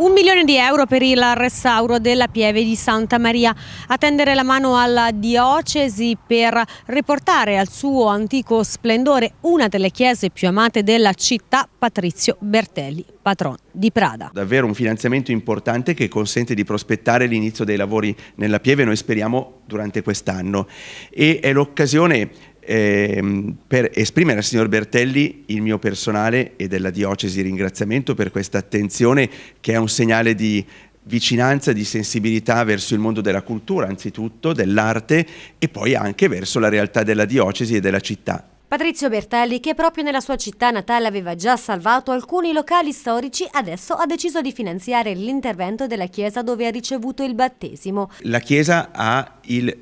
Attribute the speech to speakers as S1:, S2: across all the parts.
S1: Un milione di euro per il restauro della pieve di Santa Maria. A tendere la mano alla diocesi per riportare al suo antico splendore una delle chiese più amate della città, Patrizio Bertelli, patron di Prada.
S2: Davvero un finanziamento importante che consente di prospettare l'inizio dei lavori nella pieve, noi speriamo durante quest'anno. E è l'occasione ehm, per esprimere al signor Bertelli il mio personale e della diocesi ringraziamento per questa attenzione che è un segnale di vicinanza, di sensibilità verso il mondo della cultura anzitutto, dell'arte e poi anche verso la realtà della diocesi e della città.
S1: Patrizio Bertelli, che proprio nella sua città natale aveva già salvato alcuni locali storici, adesso ha deciso di finanziare l'intervento della chiesa dove ha ricevuto il battesimo.
S2: La chiesa ha il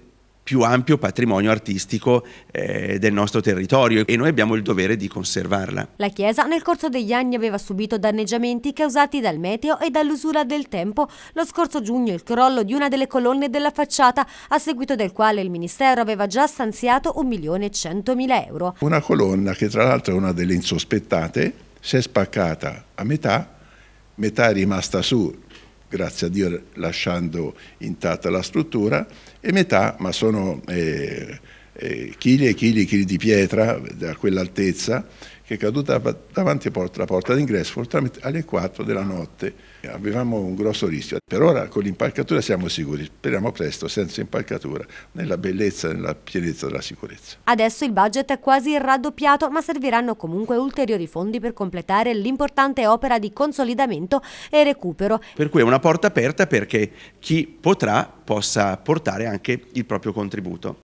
S2: più ampio patrimonio artistico eh, del nostro territorio e noi abbiamo il dovere di conservarla.
S1: La chiesa nel corso degli anni aveva subito danneggiamenti causati dal meteo e dall'usura del tempo. Lo scorso giugno il crollo di una delle colonne della facciata, a seguito del quale il Ministero aveva già stanziato 1.100.000 euro.
S3: Una colonna che tra l'altro è una delle insospettate, si è spaccata a metà, metà è rimasta su grazie a Dio lasciando intatta la struttura, e metà, ma sono eh, eh, chili e chili e chili di pietra da quell'altezza che è caduta davanti alla porta d'ingresso alle 4 della notte. Avevamo un grosso rischio. Per ora con l'impalcatura siamo sicuri, speriamo presto senza impalcatura, nella bellezza e nella pienezza della sicurezza.
S1: Adesso il budget è quasi raddoppiato, ma serviranno comunque ulteriori fondi per completare l'importante opera di consolidamento e recupero.
S2: Per cui è una porta aperta perché chi potrà possa portare anche il proprio contributo.